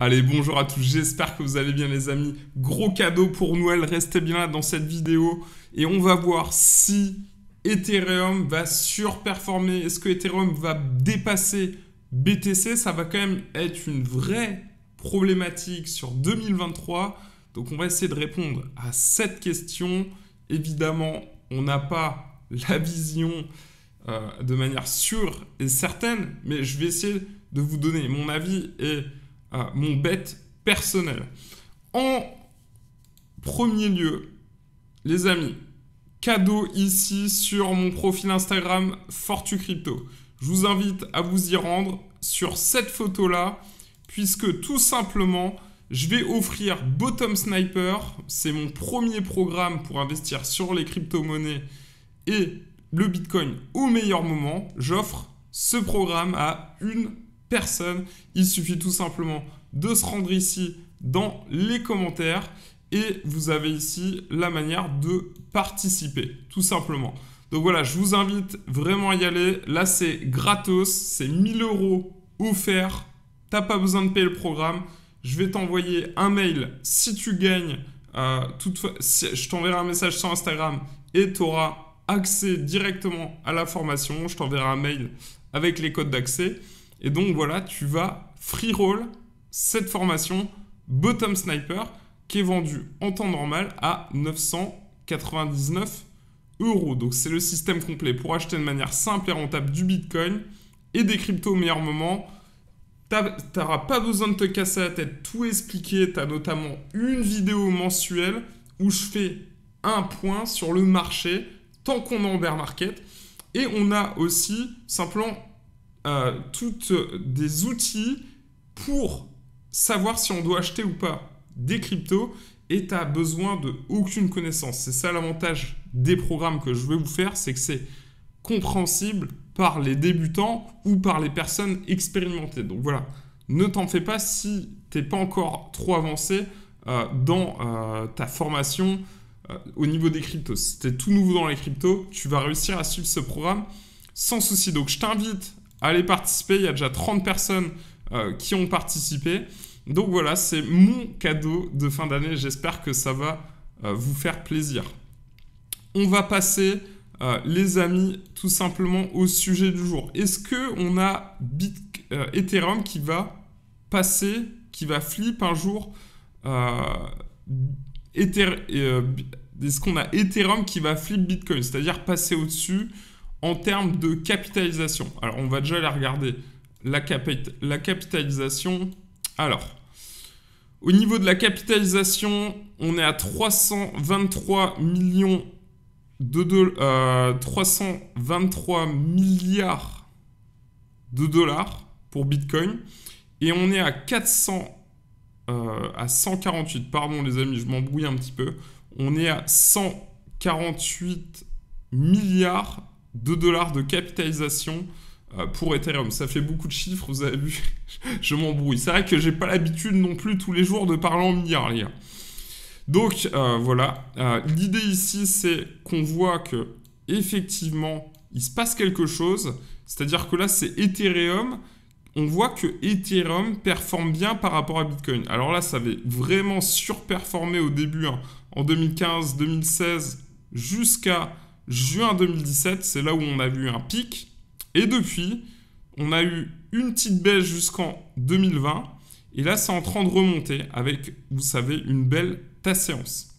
Allez, bonjour à tous, j'espère que vous allez bien les amis. Gros cadeau pour Noël, restez bien dans cette vidéo et on va voir si Ethereum va surperformer, est-ce que Ethereum va dépasser BTC, ça va quand même être une vraie problématique sur 2023. Donc on va essayer de répondre à cette question. Évidemment, on n'a pas la vision euh, de manière sûre et certaine, mais je vais essayer de vous donner mon avis et mon bet personnel. En premier lieu, les amis, cadeau ici sur mon profil Instagram Fortu Crypto. Je vous invite à vous y rendre sur cette photo-là, puisque tout simplement, je vais offrir Bottom Sniper. C'est mon premier programme pour investir sur les crypto-monnaies et le Bitcoin au meilleur moment. J'offre ce programme à une personne. Il suffit tout simplement de se rendre ici dans les commentaires et vous avez ici la manière de participer, tout simplement. Donc voilà, je vous invite vraiment à y aller. Là, c'est gratos, c'est 1000 euros offerts. T'as pas besoin de payer le programme. Je vais t'envoyer un mail si tu gagnes. Euh, je t'enverrai un message sur Instagram et tu auras accès directement à la formation. Je t'enverrai un mail avec les codes d'accès. Et donc voilà, tu vas free roll cette formation Bottom Sniper qui est vendue en temps normal à 999 euros. Donc c'est le système complet pour acheter de manière simple et rentable du Bitcoin et des cryptos au meilleur moment. n'auras pas besoin de te casser la tête, tout expliquer. as notamment une vidéo mensuelle où je fais un point sur le marché tant qu'on est en bear market. Et on a aussi simplement euh, toutes euh, des outils pour savoir si on doit acheter ou pas des cryptos et tu as besoin de aucune connaissance. C'est ça l'avantage des programmes que je vais vous faire, c'est que c'est compréhensible par les débutants ou par les personnes expérimentées. Donc voilà, ne t'en fais pas si tu t'es pas encore trop avancé euh, dans ta formation au niveau des cryptos. Si tu es tout nouveau dans les cryptos, tu vas réussir à suivre ce programme sans souci. Donc je t'invite Allez participer, il y a déjà 30 personnes euh, qui ont participé. Donc voilà, c'est mon cadeau de fin d'année. J'espère que ça va euh, vous faire plaisir. On va passer, euh, les amis, tout simplement au sujet du jour. Est-ce que on a Bit Ethereum qui va passer, qui va flip un jour Est-ce qu'on a Ethereum qui va flip Bitcoin, c'est-à-dire passer au-dessus en termes de capitalisation, alors on va déjà aller regarder. La, capitalisation, alors, au niveau de la capitalisation, on est à 323 millions de, 323 euh, milliards de dollars pour Bitcoin et on est à 400 euh, à 148 pardon les amis je m'embrouille un petit peu on est à 148 milliards 2 dollars de capitalisation euh, pour Ethereum. Ça fait beaucoup de chiffres, vous avez vu. je m'embrouille. C'est vrai que j'ai pas l'habitude non plus tous les jours de parler en milliards, Donc euh, voilà, euh, l'idée ici c'est qu'on voit que effectivement il se passe quelque chose, c'est-à-dire que là c'est Ethereum, on voit que Ethereum performe bien par rapport à Bitcoin. Alors là ça avait vraiment surperformé au début hein. en 2015, 2016 jusqu'à Juin 2017, c'est là où on a vu un pic. Et depuis, on a eu une petite baisse jusqu'en 2020. Et là, c'est en train de remonter avec, vous savez, une belle séance.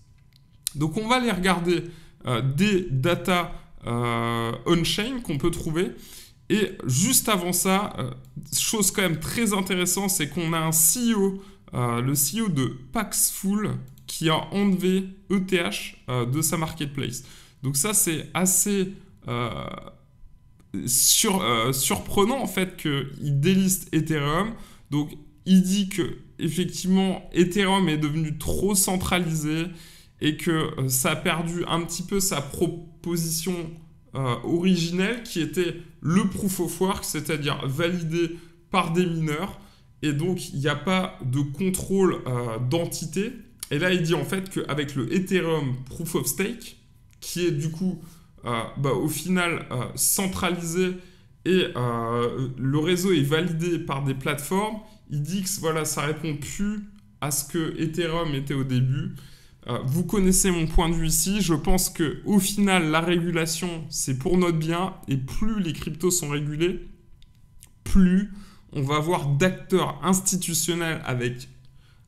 Donc on va aller regarder euh, des data euh, on-chain qu'on peut trouver. Et juste avant ça, euh, chose quand même très intéressante, c'est qu'on a un CEO, le CEO de Paxful, qui a enlevé ETH de sa marketplace. Donc ça, c'est assez euh, euh, surprenant en fait qu'il déliste Ethereum. Donc il dit que effectivement Ethereum est devenu trop centralisé et que euh, ça a perdu un petit peu sa proposition originelle qui était le proof of work, c'est-à-dire validé par des mineurs. Et donc il n'y a pas de contrôle d'entité. Et là il dit en fait qu'avec le Ethereum proof of stake, qui est du coup euh, bah, au final euh, centralisé et euh, le réseau est validé par des plateformes. Il dit voilà, ça répond plus à ce que Ethereum était au début. vous connaissez mon point de vue ici. Je pense que au final, la régulation, c'est pour notre bien. Et plus les cryptos sont régulés, plus on va avoir d'acteurs institutionnels avec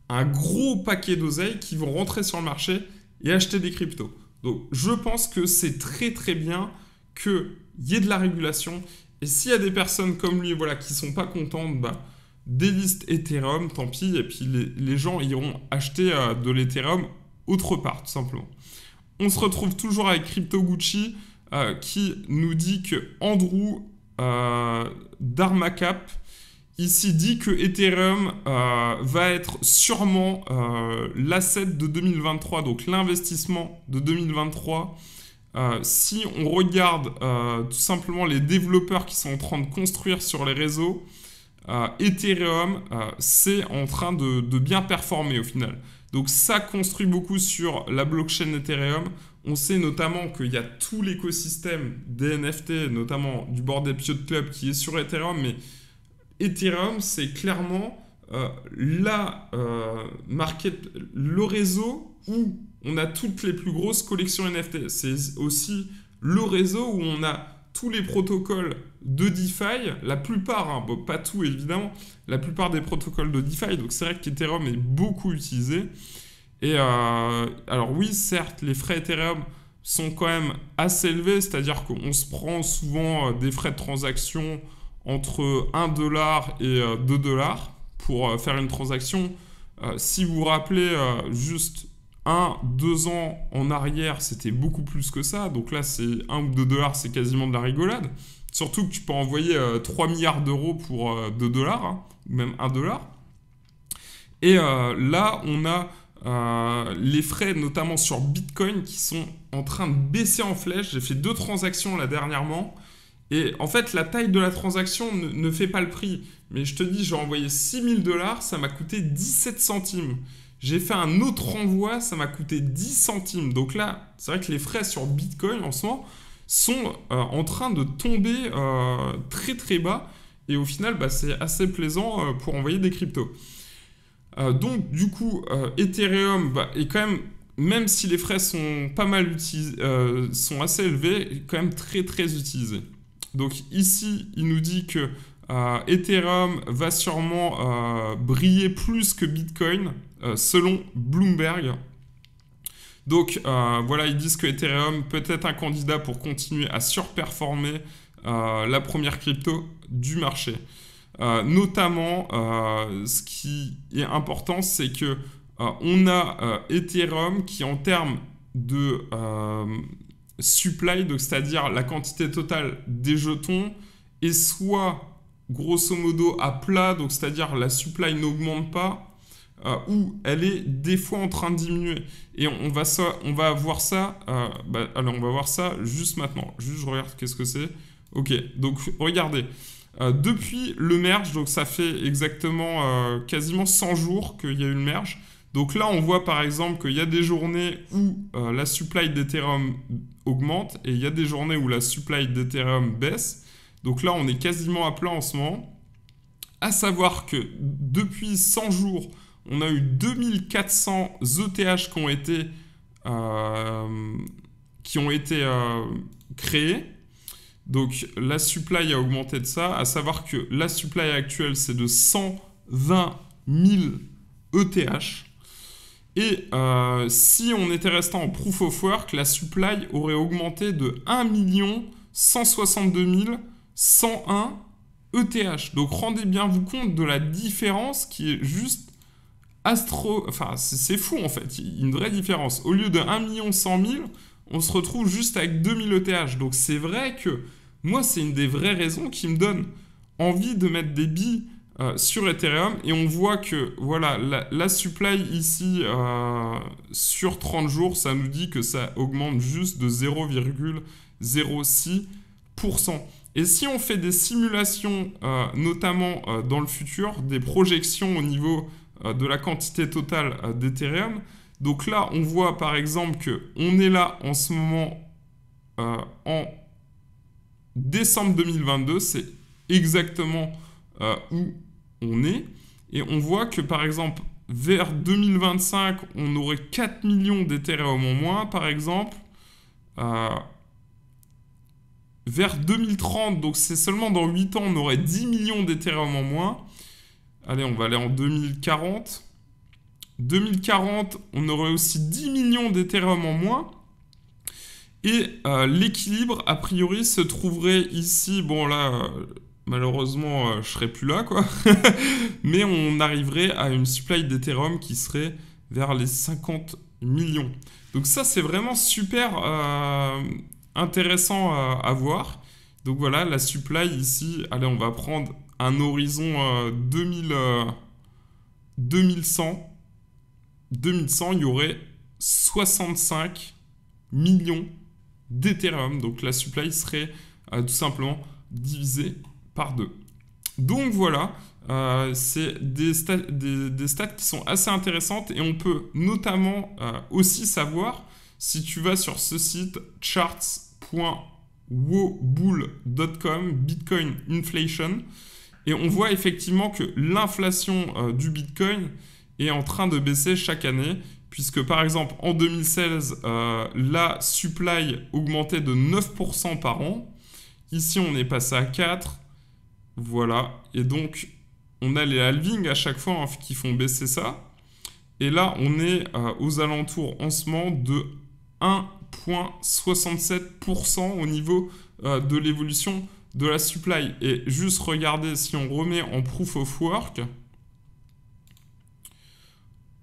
un gros paquet d'oseilles qui vont rentrer sur le marché et acheter des cryptos. Donc je pense que c'est très très bien qu'il y ait de la régulation. Et s'il y a des personnes comme lui voilà, qui ne sont pas contentes, bah, des listes Ethereum, tant pis. Et puis les, gens iront acheter euh, de l'Ethereum autre part, tout simplement. On se retrouve toujours avec Crypto Gucci euh, qui nous dit que Andrew euh, d'Armacap ici dit que Ethereum euh, va être sûrement euh, l'asset de 2023, donc l'investissement de 2023. Euh, si on regarde tout simplement les développeurs qui sont en train de construire sur les réseaux, Ethereum, c'est en train de, bien performer au final. Donc ça construit beaucoup sur la blockchain Ethereum. On sait notamment qu'il y a tout l'écosystème des NFT, notamment du bord Pio de Club qui est sur Ethereum, mais Ethereum, c'est clairement euh, la, euh, market, le réseau où on a toutes les plus grosses collections NFT. C'est aussi le réseau où on a tous les protocoles de DeFi, la plupart, hein, pas tout évidemment, la plupart des protocoles de DeFi. Donc c'est vrai qu'Ethereum est beaucoup utilisé. Et euh, alors oui, certes, les frais Ethereum sont quand même assez élevés, c'est-à-dire qu'on se prend souvent des frais de transaction entre 1 dollar et 2 euh, dollars pour euh, faire une transaction. Euh, si vous vous rappelez juste 1, 2 ans en arrière, c'était beaucoup plus que ça. Donc là, c'est 1 ou 2 dollars, c'est quasiment de la rigolade. Surtout que tu peux envoyer 3 milliards d'euros pour 2 dollars, hein, même 1 dollar. Et là, on a les frais, notamment sur Bitcoin, qui sont en train de baisser en flèche. J'ai fait deux transactions là dernièrement et en fait, la taille de la transaction ne, fait pas le prix. Mais je te dis, j'ai envoyé 6000 dollars, ça m'a coûté 17 centimes. J'ai fait un autre envoi, ça m'a coûté 10 centimes. Donc là, c'est vrai que les frais sur Bitcoin en ce moment sont euh, en train de tomber euh, très très bas. Et au final, bah, c'est assez plaisant euh, pour envoyer des cryptos. donc du coup, Ethereum bah, est quand même, même si les frais sont pas mal utilisés, sont assez élevés, est quand même très très utilisé. Donc ici, il nous dit que euh, Ethereum va sûrement euh, briller plus que Bitcoin euh, selon Bloomberg. Donc voilà, ils disent que Ethereum peut être un candidat pour continuer à surperformer la première crypto du marché. notamment, ce qui est important, c'est que on a Ethereum qui en termes de supply, donc c'est-à-dire la quantité totale des jetons, est soit grosso modo à plat, donc c'est-à-dire la supply n'augmente pas, euh, ou elle est des fois en train de diminuer. Et on, va, ça, on va voir ça, euh, bah, alors on va voir ça juste maintenant. Juste, je regarde qu'est-ce que c'est. Ok, donc regardez. Euh, depuis le merge, donc ça fait exactement quasiment 100 jours qu'il y a eu le merge. Donc là, on voit par exemple qu'il y a des journées où euh, la supply d'Ethereum augmente et il y a des journées où la supply d'Ethereum baisse. Donc là, on est quasiment à plat en ce moment. À savoir que depuis 100 jours, on a eu 2400 ETH qui ont été, euh, qui ont été euh, créés. Donc la supply a augmenté de ça, à savoir que la supply actuelle c'est de 120 000 ETH. Et euh, si on était resté en proof of work, la supply aurait augmenté de 1 162 101 ETH. Donc rendez bien vous compte de la différence qui est juste astro... Enfin, c'est fou en fait, une vraie différence. Au lieu de 1 100 000, on se retrouve juste avec 2000 ETH. Donc c'est vrai que moi, c'est une des vraies raisons qui me donne envie de mettre des billes euh, sur Ethereum et on voit que voilà la, supply ici euh, sur 30 jours ça nous dit que ça augmente juste de 0,06% et si on fait des simulations euh, notamment dans le futur des projections au niveau de la quantité totale d'Ethereum donc là on voit par exemple que on est là en ce moment en décembre 2022 c'est exactement où on est. Et on voit que par exemple, vers 2025, on aurait 4 millions d'Ethereum en moins, par exemple. Euh, vers 2030, donc c'est seulement dans 8 ans, on aurait 10 millions d'Ethereum en moins. Allez, on va aller en 2040. 2040, on aurait aussi 10 millions d'Ethereum en moins. Et euh, l'équilibre, a priori, se trouverait ici. Bon, là, euh, malheureusement, je euh, je serais plus là, quoi. Mais on arriverait à une supply d'Ethereum qui serait vers les 50 millions. Donc ça, c'est vraiment super euh, intéressant euh, à, voir. Donc voilà, la supply ici, allez, on va prendre un horizon 2000, 2100. 2100, il y aurait 65 millions d'Ethereum. Donc la supply serait tout simplement divisée par deux. Donc voilà, euh, c'est des, stats qui sont assez intéressantes et on peut notamment euh, aussi savoir si tu vas sur ce site charts.wobull.com Bitcoin Inflation et on voit effectivement que l'inflation euh, du Bitcoin est en train de baisser chaque année puisque par exemple en 2016 la supply augmentait de 9% par an ici on est passé à 4 voilà. Et donc, on a les halvings à chaque fois hein, qui font baisser ça. Et là, on est euh, aux alentours en ce moment de 1,67% au niveau euh, de l'évolution de la supply. Et juste regardez si on remet en proof of work.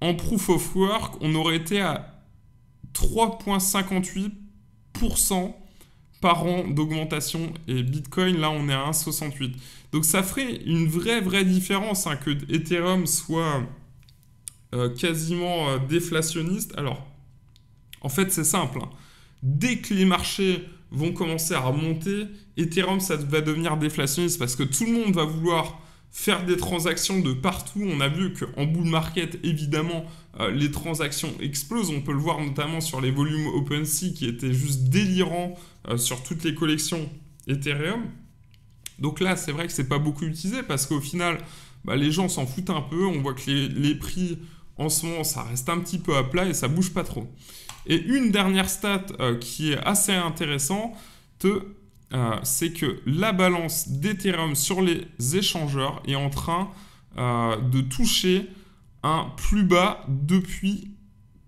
En proof of work, on aurait été à 3,58% par an d'augmentation et Bitcoin, là, on est à 1,68. Donc ça ferait une vraie, vraie différence hein, que Ethereum soit euh, quasiment euh, déflationniste. Alors, en fait, c'est simple. Hein. Dès que les marchés vont commencer à remonter, Ethereum, ça va devenir déflationniste parce que tout le monde va vouloir faire des transactions de partout. On a vu qu'en bull market, évidemment, euh, les transactions explosent. On peut le voir notamment sur les volumes OpenSea qui étaient juste délirants euh, sur toutes les collections Ethereum. Donc là, c'est vrai que c'est pas beaucoup utilisé parce qu'au final, bah, les gens s'en foutent un peu. On voit que les, les, prix en ce moment, ça reste un petit peu à plat et ça bouge pas trop. Et une dernière stat euh, qui est assez intéressante, euh, c'est que la balance d'Ethereum sur les échangeurs est en train euh, de toucher un plus bas depuis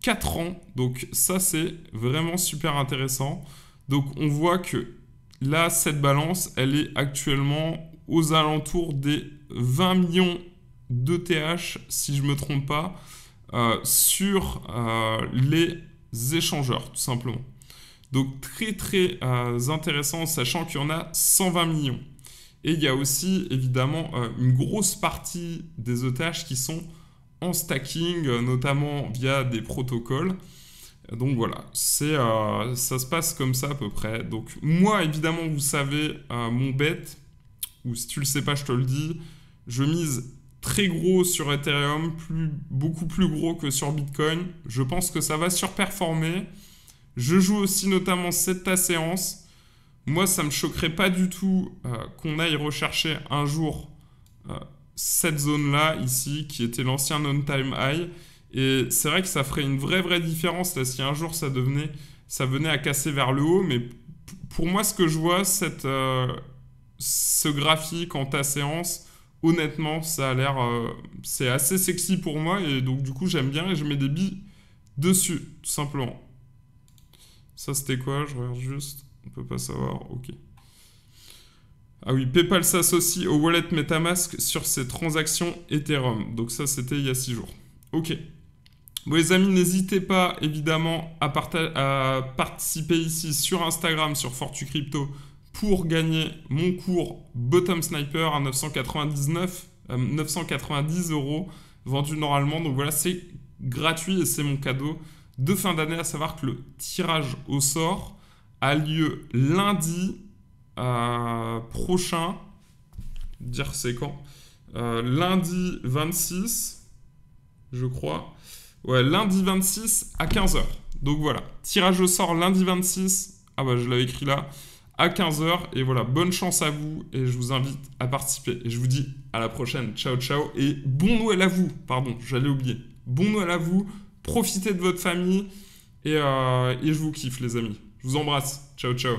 4 ans. Donc ça, c'est vraiment super intéressant. Donc on voit que là, cette balance, elle est actuellement aux alentours des 20 millions d'ETH, si je ne me trompe pas, euh, sur les échangeurs, tout simplement. Donc très très euh, intéressant, sachant qu'il y en a 120 millions. Et il y a aussi évidemment euh, une grosse partie des otages qui sont en stacking, euh, notamment via des protocoles. Donc voilà, ça se passe comme ça à peu près. Donc moi évidemment vous savez mon bet, ou si tu le sais pas je te le dis, je mise très gros sur Ethereum, beaucoup plus gros que sur Bitcoin. Je pense que ça va surperformer. Je joue aussi notamment cette ta séance. Moi, ça me choquerait pas du tout euh, qu'on aille rechercher un jour euh, cette zone-là, ici, qui était l'ancien non-time high. Et c'est vrai que ça ferait une vraie, vraie différence là, si un jour ça devenait, ça venait à casser vers le haut. Mais pour moi, ce que je vois, euh, ce graphique en ta séance, honnêtement, ça a l'air. c'est assez sexy pour moi. Et donc, du coup, j'aime bien et je mets des billes dessus, tout simplement. Ça, c'était quoi Je regarde juste. On peut pas savoir. Ok. Ah oui, PayPal s'associe au wallet MetaMask sur ses transactions Ethereum. Donc ça, c'était il y a six jours. Ok. Bon les amis, n'hésitez pas évidemment à, participer ici sur Instagram, sur Fortu Crypto, pour gagner mon cours Bottom Sniper à 990 euh, euros vendu normalement. Donc voilà, c'est gratuit et c'est mon cadeau de fin d'année, à savoir que le tirage au sort a lieu lundi euh, prochain. Dire c'est quand euh, Lundi 26, je crois. Ouais, lundi 26 à 15h. Donc voilà, tirage au sort lundi 26. Ah bah je l'avais écrit là. À 15h. Et voilà, bonne chance à vous. Et je vous invite à participer. Et je vous dis à la prochaine. Ciao, ciao. Et bon Noël à vous. Pardon, j'allais oublier. Bon Noël à vous. Profitez de votre famille et, euh, et je vous kiffe les amis. Je vous embrasse. Ciao ciao.